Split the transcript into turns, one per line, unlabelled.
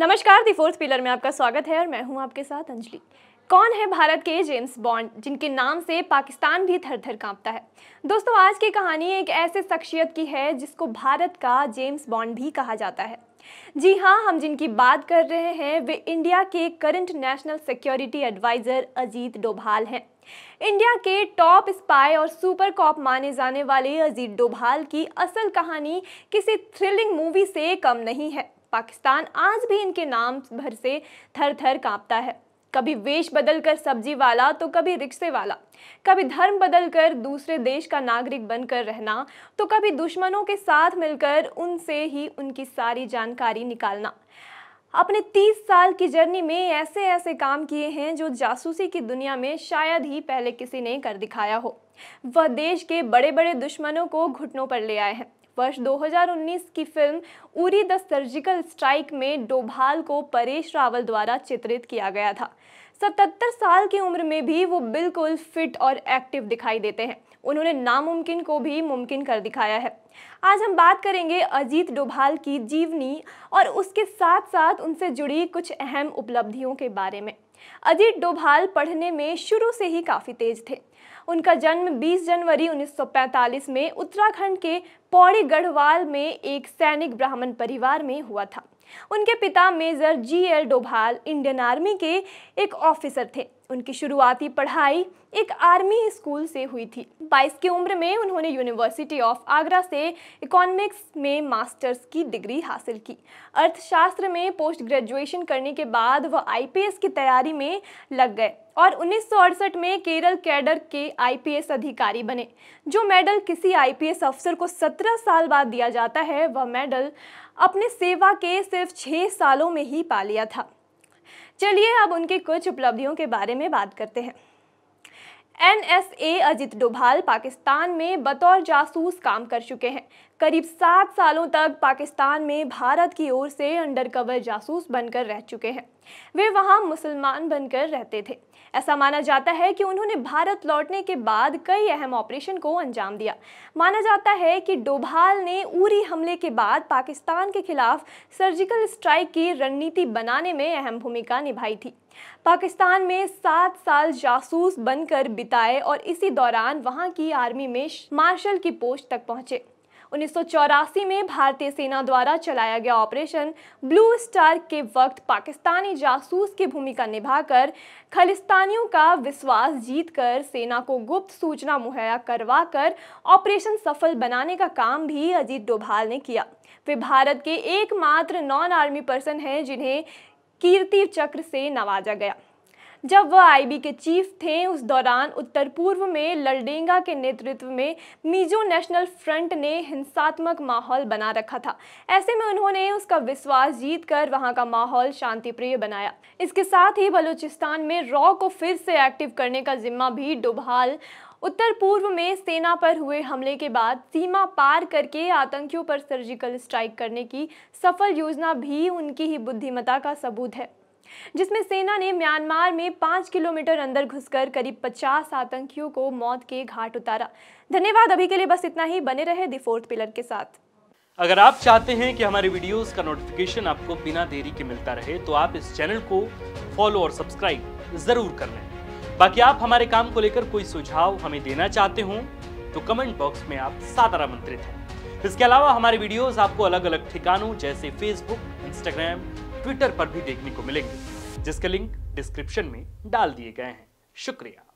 नमस्कार the fourth pillar में आपका स्वागत है और मैं हूं आपके साथ अंजलि कौन है भारत के जेम्स बॉन्ड जिनके नाम से पाकिस्तान भी थर थर कांपता है दोस्तों आज की कहानी एक ऐसे शख्सियत की है जिसको भारत का जेम्स बॉन्ड भी कहा जाता है जी हाँ हम जिनकी बात कर रहे हैं वे इंडिया के current national security adviser Ajit Doval हैं इंडिया के टॉप स्पाई और सुपर कॉप माने जाने वाले अजीत डोभाल की असल कहानी किसी थ्रिलिंग मूवी से कम नहीं है पाकिस्तान आज भी इनके नाम भर से थर थर कांपता है कभी वेश बदल कर सब्जी वाला तो कभी रिक्शे वाला कभी धर्म बदल कर दूसरे देश का नागरिक बनकर रहना तो कभी दुश्मनों के साथ मिलकर उनसे ही उनकी सारी जानकारी निकालना अपने 30 साल की जर्नी में ऐसे ऐसे काम किए हैं जो जासूसी की दुनिया में शायद ही पहले किसी ने कर दिखाया हो वह देश के बड़े बड़े दुश्मनों को घुटनों पर ले आए हैं वर्ष 2019 की film Uri the surgical strike में डोभाल को परेश रावल द्वारा चित्रित किया गया था 77 साल की उम्र में भी वो बिल्कुल फिट और एक्टिव दिखाई देते हैं उन्होंने नामुमकिन को भी मुमकिन कर दिखाया है आज हम बात करेंगे अजीत डोभाल की जीवनी और उसके साथ साथ उनसे जुड़ी कुछ अहम उपलब्धियों के बारे में अजीत डोभाल पढ़ने में शुरू से ही काफ़ी तेज थे उनका जन्म 20 जनवरी 1945 में उत्तराखंड के पौड़ी गढ़वाल में एक सैनिक ब्राह्मण परिवार में हुआ था उनके पिता major G L Doval Indian army के एक ऑफिसर थे उनकी शुरुआती पढ़ाई एक आर्मी स्कूल से हुई थी 22 की उम्र में उन्होंने यूनिवर्सिटी ऑफ आगरा से इकोनॉमिक्स में मास्टर्स की डिग्री हासिल की अर्थशास्त्र में पोस्ट ग्रेजुएशन करने के बाद वह आईपीएस की तैयारी में लग गए और उन्नीस में केरल कैडर के आईपीएस अधिकारी बने जो मेडल किसी आईपीएस अफसर को 17 साल बाद दिया जाता है वह मेडल अपने सेवा के सिर्फ छः सालों में ही पा लिया था चलिए अब उनकी कुछ उपलब्धियों के बारे में बात करते हैं एनएसए अजित डोभाल पाकिस्तान में बतौर जासूस काम कर चुके हैं करीब सात सालों तक पाकिस्तान में भारत की ओर से अंडरकवर जासूस बनकर रह चुके हैं वे वहां मुसलमान बनकर रहते थे ऐसा माना जाता है कि उन्होंने भारत लौटने के बाद कई अहम ऑपरेशन को अंजाम दिया माना जाता है कि डोभाल ने उरी हमले के बाद पाकिस्तान के खिलाफ सर्जिकल स्ट्राइक की रणनीति बनाने में अहम भूमिका निभाई थी पाकिस्तान में सात साल जासूस बनकर बिताए और इसी दौरान वहां की आर्मी में मार्शल की पोस्ट तक पहुंचे उन्नीस में भारतीय सेना द्वारा चलाया गया ऑपरेशन ब्लू स्टार के वक्त पाकिस्तानी जासूस की भूमिका निभाकर खालिस्तानियों का विश्वास जीतकर सेना को गुप्त सूचना मुहैया करवाकर ऑपरेशन सफल बनाने का काम भी अजीत डोभाल ने किया वे भारत के एकमात्र नॉन आर्मी पर्सन हैं जिन्हें कीर्ति चक्र से नवाजा गया जब वह आईबी के चीफ थे उस दौरान उत्तर पूर्व में लल्डेंगा के नेतृत्व में मिजो नेशनल फ्रंट ने हिंसात्मक माहौल बना रखा था ऐसे में उन्होंने उसका विश्वास जीतकर वहां का माहौल शांतिप्रिय बनाया इसके साथ ही बलूचिस्तान में रॉ को फिर से एक्टिव करने का जिम्मा भी डोभाल उत्तर पूर्व में सेना पर हुए हमले के बाद सीमा पार करके आतंकियों पर सर्जिकल स्ट्राइक करने की सफल योजना भी उनकी ही बुद्धिमता का सबूत है जिसमें सेना ने म्यांमार में पांच किलोमीटर अंदर घुसकर करीब पचास आतंकियों को मौत के घाट उतारा धन्यवाद अभी के लिए बस इतना ही बने रहे दी पिलर के साथ
अगर आप चाहते हैं कि हमारे वीडियोस का नोटिफिकेशन आपको बिना देरी के मिलता रहे तो आप इस चैनल को फॉलो और सब्सक्राइब जरूर कर लें बाकी आप हमारे काम को लेकर कोई सुझाव हमें देना चाहते हो तो कमेंट बॉक्स में आप सादर आमंत्रित हैं इसके अलावा हमारे वीडियोस आपको अलग अलग ठिकानों जैसे फेसबुक इंस्टाग्राम ट्विटर पर भी देखने को मिलेंगे जिसके लिंक डिस्क्रिप्शन में डाल दिए गए हैं शुक्रिया